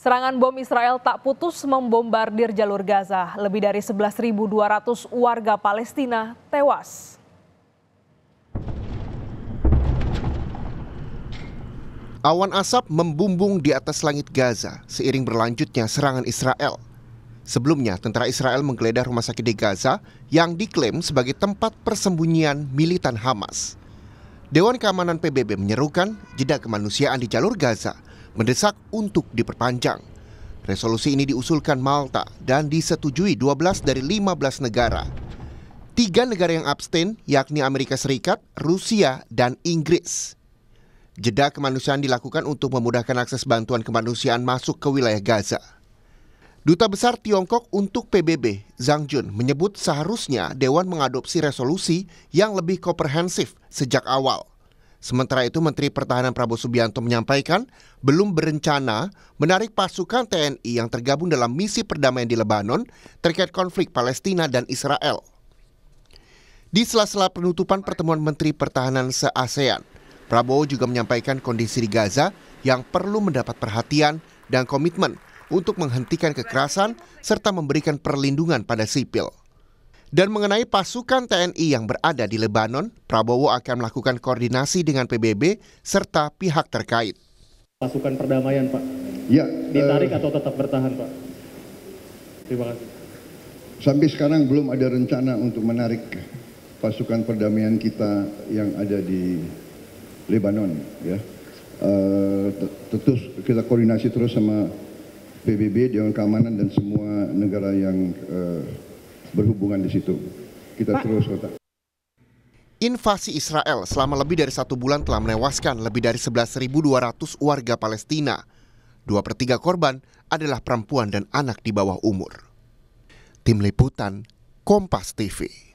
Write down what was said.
Serangan bom Israel tak putus membombardir jalur Gaza. Lebih dari 11.200 warga Palestina tewas. Awan asap membumbung di atas langit Gaza seiring berlanjutnya serangan Israel. Sebelumnya, tentara Israel menggeledah rumah sakit di Gaza yang diklaim sebagai tempat persembunyian militan Hamas. Dewan Keamanan PBB menyerukan jeda kemanusiaan di jalur Gaza – mendesak untuk diperpanjang. Resolusi ini diusulkan Malta dan disetujui 12 dari 15 negara. Tiga negara yang abstain yakni Amerika Serikat, Rusia, dan Inggris. Jeda kemanusiaan dilakukan untuk memudahkan akses bantuan kemanusiaan masuk ke wilayah Gaza. Duta Besar Tiongkok untuk PBB, Zhang Jun, menyebut seharusnya Dewan mengadopsi resolusi yang lebih komprehensif sejak awal. Sementara itu, Menteri Pertahanan Prabowo Subianto menyampaikan belum berencana menarik pasukan TNI yang tergabung dalam misi perdamaian di Lebanon terkait konflik Palestina dan Israel. Di sela-sela penutupan pertemuan Menteri Pertahanan se-ASEAN, Prabowo juga menyampaikan kondisi di Gaza yang perlu mendapat perhatian dan komitmen untuk menghentikan kekerasan serta memberikan perlindungan pada sipil. Dan mengenai pasukan TNI yang berada di Lebanon, Prabowo akan melakukan koordinasi dengan PBB serta pihak terkait. Pasukan perdamaian, Pak. Ya. Ditarik uh, atau tetap bertahan, Pak? Terima kasih. Sampai sekarang belum ada rencana untuk menarik pasukan perdamaian kita yang ada di Lebanon, ya. Uh, Tentu kita koordinasi terus sama PBB, Dewan Keamanan dan semua negara yang uh, berhubungan di situ. Kita Pak. terus letak. Invasi Israel selama lebih dari satu bulan telah menewaskan lebih dari 11.200 warga Palestina. Dua per tiga korban adalah perempuan dan anak di bawah umur. Tim Liputan, Kompas TV.